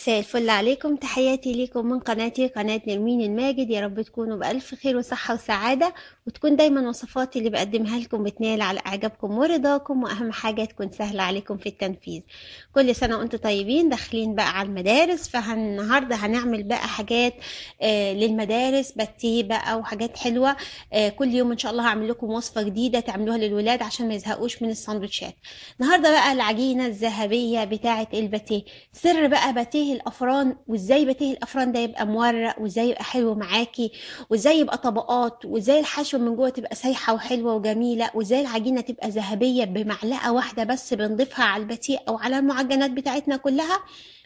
مساء الفل عليكم تحياتي ليكم من قناتي قناة نرمين الماجد يا رب تكونوا بألف خير وصحة وسعادة وتكون دايما وصفاتي اللي بقدمها لكم بتنال على إعجابكم ورضاكم وأهم حاجة تكون سهلة عليكم في التنفيذ كل سنة وأنتم طيبين داخلين بقى على المدارس فالنهاردة هنعمل بقى حاجات آه، للمدارس بتيه بقى وحاجات حلوة آه، كل يوم إن شاء الله هعمل لكم وصفة جديدة تعملوها للولاد عشان ما يزهقوش من السندوتشات النهاردة بقى العجينة الذهبية بتاعة الباتيه سر بقى باتيه بتهي الافران وازاي بتيه الافران ده يبقى مورق وازاي يبقى حلو معاكي وازاي يبقى طبقات وازاي الحشو من جوه تبقى سايحه وحلوه وجميله وازاي العجينه تبقى ذهبيه بمعلقه واحده بس بنضيفها على البتيه او على المعجنات بتاعتنا كلها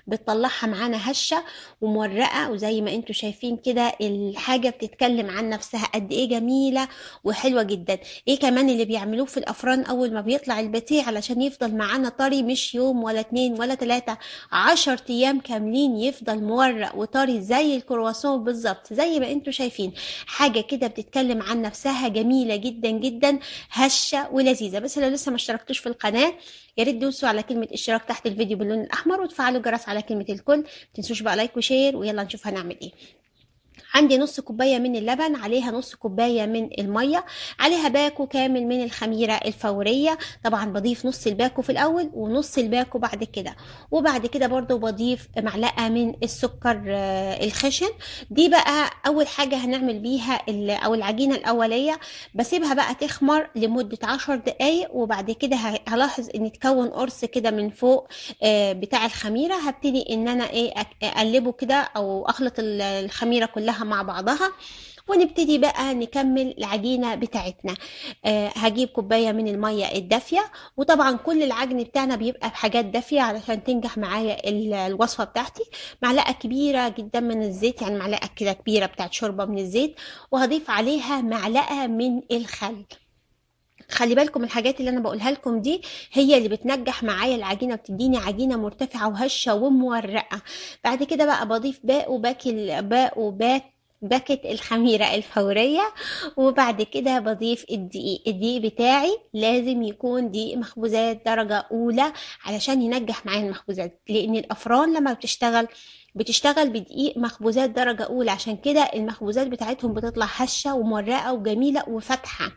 بتطلعها معانا هشه ومورقه وزي ما انتم شايفين كده الحاجه بتتكلم عن نفسها قد ايه جميله وحلوه جدا ايه كمان اللي بيعملوه في الافران اول ما بيطلع البتيع علشان يفضل معانا طري مش يوم ولا اتنين ولا تلاته عشر ايام كاملين يفضل مورق وطري زي الكرواسون بالظبط زي ما انتم شايفين حاجه كده بتتكلم عن نفسها جميله جدا جدا هشه ولذيذه بس لو لسه ما اشتركتوش في القناه يا ريت تدوسوا على كلمه اشتراك تحت الفيديو باللون الاحمر وتفعلوا الجرس على كلمه الكل ما تنسوش بقى لايك وشير ويلا نشوف هنعمل ايه عندي نص كوباية من اللبن عليها نص كوباية من المية عليها باكو كامل من الخميرة الفورية طبعا بضيف نص الباكو في الأول ونص الباكو بعد كده وبعد كده برضو بضيف معلقة من السكر آه، الخشن دي بقى أول حاجة هنعمل بيها أو العجينة الأولية بسيبها بقى تخمر لمدة عشر دقايق وبعد كده هلاحظ إن تكون قرص كده من فوق آه، بتاع الخميرة هبتدي إن أنا إيه أقلبه كده أو أخلط الخميرة كلها مع بعضها ونبتدي بقى نكمل العجينة بتاعتنا أه هجيب كوباية من المية الدافية وطبعا كل العجن بتاعنا بيبقى بحاجات دافية علشان تنجح معايا الوصفة بتاعتي معلقة كبيرة جدا من الزيت يعني معلقة كده كبيرة بتاعت شوربة من الزيت وهضيف عليها معلقة من الخل خلي بالكم الحاجات اللي انا بقولها لكم دي هي اللي بتنجح معايا العجينه بتديني عجينه مرتفعه وهشه ومورقه بعد كده بقى بضيف باق وباك باق وباك باكت الخميرة الفورية وبعد كده بضيف الدقيق الدقيق بتاعي لازم يكون دقيق مخبوزات درجة أولى علشان ينجح معايا المخبوزات لأن الأفران لما بتشتغل بتشتغل بدقيق مخبوزات درجة أولى عشان كده المخبوزات بتاعتهم بتطلع هشة ومورقة وجميلة وفاتحة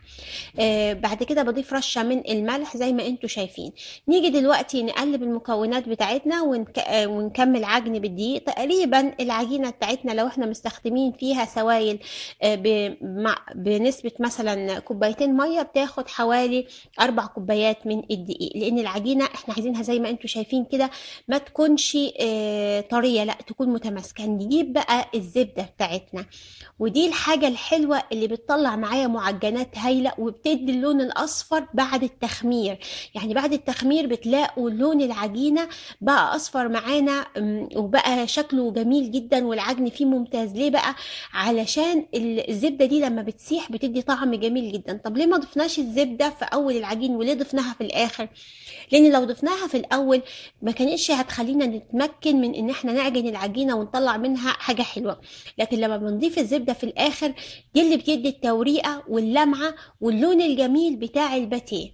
آه بعد كده بضيف رشة من الملح زي ما انتوا شايفين نيجي دلوقتي نقلب المكونات بتاعتنا ونك... آه ونكمل عجن بالدقيق تقريبا العجينة بتاعتنا لو احنا مستخدمين فيها سوائل آه ب... مع... بنسبة مثلا كوبايتين مية بتاخد حوالي أربع كوبايات من الدقيق لأن العجينة احنا عايزينها زي ما انتوا شايفين كده ما تكونش آه، طرية لا تكون متماسكه نجيب بقى الزبده بتاعتنا ودي الحاجه الحلوه اللي بتطلع معايا معجنات هايله وبتدي اللون الاصفر بعد التخمير يعني بعد التخمير بتلاقوا لون العجينه بقى اصفر معانا وبقى شكله جميل جدا والعجن فيه ممتاز ليه بقى علشان الزبده دي لما بتسيح بتدي طعم جميل جدا طب ليه ما ضفناش الزبده في اول العجين وليه ضفناها في الاخر لان لو ضفناها في الاول ما كانتش هتخلينا نتمكن من ان احنا نعجن العجينه ونطلع منها حاجه حلوه لكن لما بنضيف الزبده في الاخر دي اللي بتدي التوريقه واللمعه واللون الجميل بتاع الباتيه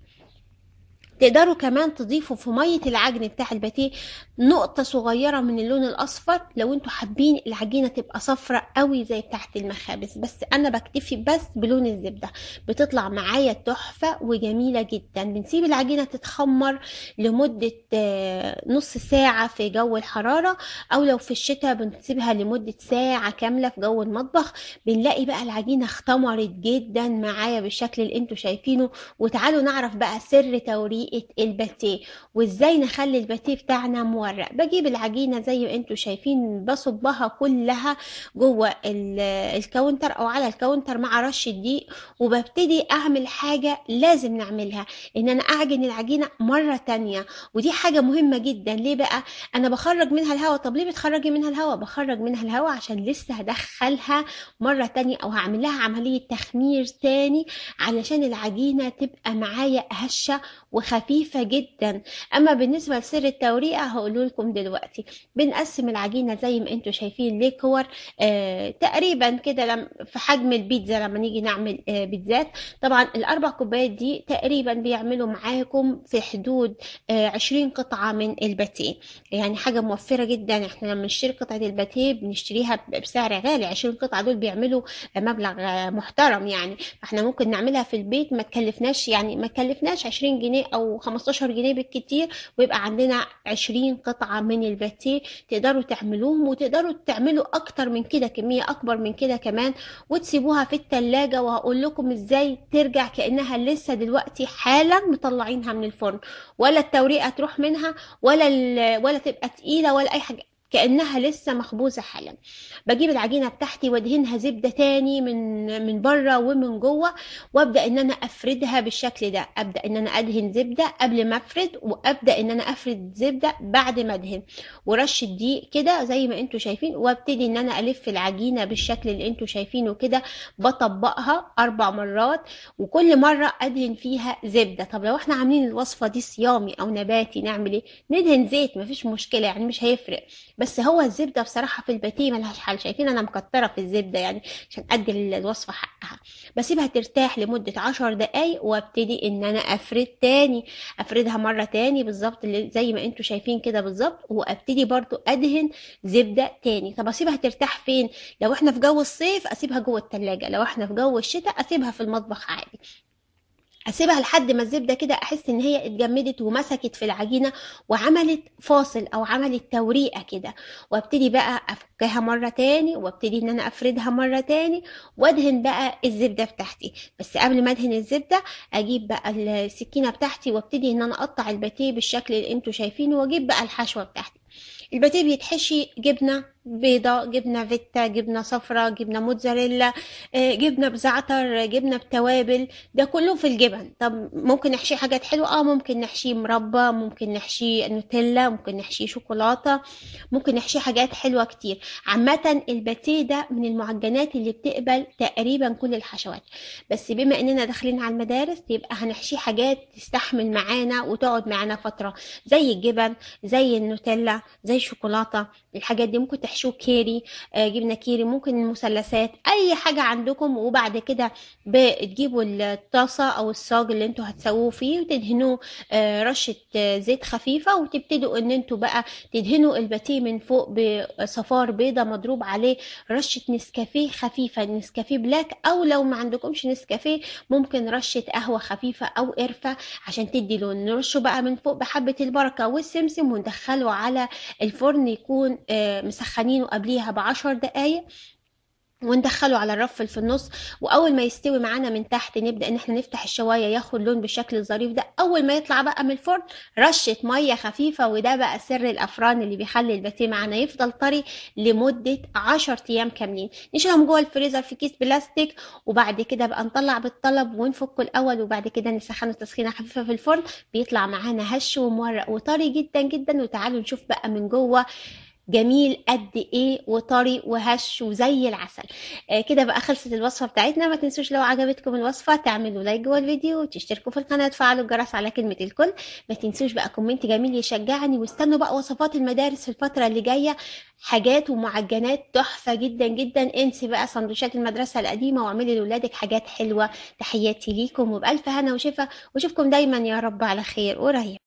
تقدروا كمان تضيفوا في ميه العجن بتاع الباتيه نقطه صغيره من اللون الاصفر لو انتوا حابين العجينه تبقى صفراء قوي زي بتاعت المخابز بس انا بكتفي بس بلون الزبده بتطلع معايا تحفه وجميله جدا بنسيب العجينه تتخمر لمده آه، نص ساعه في جو الحراره او لو في الشتاء بنسيبها لمده ساعه كامله في جو المطبخ بنلاقي بقى العجينه اختمرت جدا معايا بالشكل اللي انتوا شايفينه وتعالوا نعرف بقى سر توريد طريقة الباتيه وازاي نخلي الباتيه بتاعنا مورق بجيب العجينة زي ما انتم شايفين بصبها كلها جوه الكاونتر او على الكاونتر مع رش الضيق وببتدي اعمل حاجة لازم نعملها ان انا اعجن العجينة مرة تانية ودي حاجة مهمة جدا ليه بقى انا بخرج منها الهواء طب ليه بتخرجي منها الهواء بخرج منها الهواء عشان لسه هدخلها مرة تانية او هعمل لها عملية تخمير تاني علشان العجينة تبقى معايا هشة وخفيفة خفيفة جدا أما بالنسبة لسر التوريقة هقول لكم دلوقتي بنقسم العجينة زي ما انتم شايفين لكور آه تقريبا كده في حجم البيتزا لما نيجي نعمل آه بيتزات طبعا الأربع كوبايات دي تقريبا بيعملوا معاكم في حدود آه 20 قطعة من الباتيه يعني حاجة موفرة جدا احنا لما نشتري قطعة الباتيه بنشتريها بسعر غالي 20 قطعة دول بيعملوا آه، مبلغ آه، محترم يعني فاحنا ممكن نعملها في البيت ما تكلفناش يعني ما تكلفناش 20 جنيه أو او 15 جنيه بالكتير ويبقى عندنا 20 قطعه من الباتيه تقدروا تعملوهم وتقدروا تعملوا اكتر من كده كميه اكبر من كده كمان وتسيبوها في التلاجة وهقول لكم ازاي ترجع كانها لسه دلوقتي حالا مطلعينها من الفرن ولا التوريقه تروح منها ولا ولا تبقى تقيله ولا اي حاجه كأنها لسه مخبوزة حالا بجيب العجينة بتاعتي وادهنها زبدة تاني من من بره ومن جوه وابدأ ان انا افردها بالشكل ده ابدأ ان انا ادهن زبدة قبل ما افرد وابدأ ان انا افرد زبدة بعد ما ادهن ورش الدقيق كده زي ما انتم شايفين وابتدي ان انا الف العجينة بالشكل اللي انتم شايفينه كده بطبقها اربع مرات وكل مرة ادهن فيها زبدة طب لو احنا عاملين الوصفة دي صيامي او نباتي نعمل ايه ندهن زيت مفيش مشكلة يعني مش هيفرق بس هو الزبده بصراحه في الباتيه ملهاش حل شايفين انا مكتره في الزبده يعني عشان ادي الوصفه حقها بسيبها ترتاح لمده عشر دقايق وابتدي ان انا افرد تاني افردها مره تاني بالظبط زي ما انتم شايفين كده بالظبط وابتدي برضو ادهن زبده تاني طب اسيبها ترتاح فين لو احنا في جو الصيف اسيبها جوه التلاجة لو احنا في جو الشتاء اسيبها في المطبخ عادي اسيبها لحد ما الزبده كده احس ان هي اتجمدت ومسكت في العجينه وعملت فاصل او عملت توريقه كده وابتدي بقى افكها مره تاني وابتدي ان انا افردها مره تاني وادهن بقى الزبده بتاعتي بس قبل ما ادهن الزبده اجيب بقى السكينه بتاعتي وابتدي ان انا اقطع الباتيه بالشكل اللي انتم شايفينه واجيب بقى الحشوه بتاعتي الباتيه بيتحشي جبنه بيضاء جبنه فيتا جبنه صفراء جبنه موتزاريلا آه، جبنه بزعتر جبنه بتوابل ده كله في الجبن طب ممكن نحشيه حاجات حلوه اه ممكن نحشيه مربى ممكن نحشيه نوتيلا ممكن نحشيه شوكولاته ممكن نحشيه حاجات حلوه كتير عامه الباتيه ده من المعجنات اللي بتقبل تقريبا كل الحشوات بس بما اننا داخلين على المدارس يبقى هنحشيه حاجات تستحمل معانا وتقعد معانا فتره زي الجبن زي النوتيلا زي الشوكولاته الحاجات دي ممكن محشو كيري آه، جبنه كيري ممكن المثلثات اي حاجه عندكم وبعد كده بتجيبوا الطاسه او الصاج اللي انتوا هتسووه فيه وتدهنوه آه، رشه آه، زيت خفيفه وتبتدوا ان انتوا بقى تدهنوا الباتيه من فوق بصفار بيضه مضروب عليه رشه نسكافيه خفيفه نسكافيه بلاك او لو ما عندكمش نسكافيه ممكن رشه قهوه خفيفه او قرفه عشان تدي لون نرشه بقى من فوق بحبه البركه والسمسم وندخله على الفرن يكون مسخن طحنينه قبليها بعشر دقايق وندخله على الرف في النص واول ما يستوي معانا من تحت نبدا ان احنا نفتح الشوايه ياخد لون بالشكل الظريف ده اول ما يطلع بقى من الفرن رشه ميه خفيفه وده بقى سر الافران اللي بيخلي الباتيه معانا يفضل طري لمده 10 ايام كاملين نشيلهم جوه الفريزر في كيس بلاستيك وبعد كده بقى نطلع بالطلب ونفكه الاول وبعد كده نسخنه تسخينه خفيفه في الفرن بيطلع معانا هش ومورق وطري جدا جدا وتعالوا نشوف بقى من جوه جميل قد ايه وطري وهش وزي العسل آه كده بقى خلصت الوصفه بتاعتنا ما تنسوش لو عجبتكم الوصفه تعملوا لايك جوه الفيديو وتشتركوا في القناه وتفعلوا الجرس على كلمه الكل ما تنسوش بقى كومنت جميل يشجعني واستنوا بقى وصفات المدارس في الفتره اللي جايه حاجات ومعجنات تحفه جدا جدا انسي بقى سندوتشات المدرسه القديمه واعملي لاولادك حاجات حلوه تحياتي ليكم وبالف هنا وشفا واشوفكم دايما يا رب على خير قريب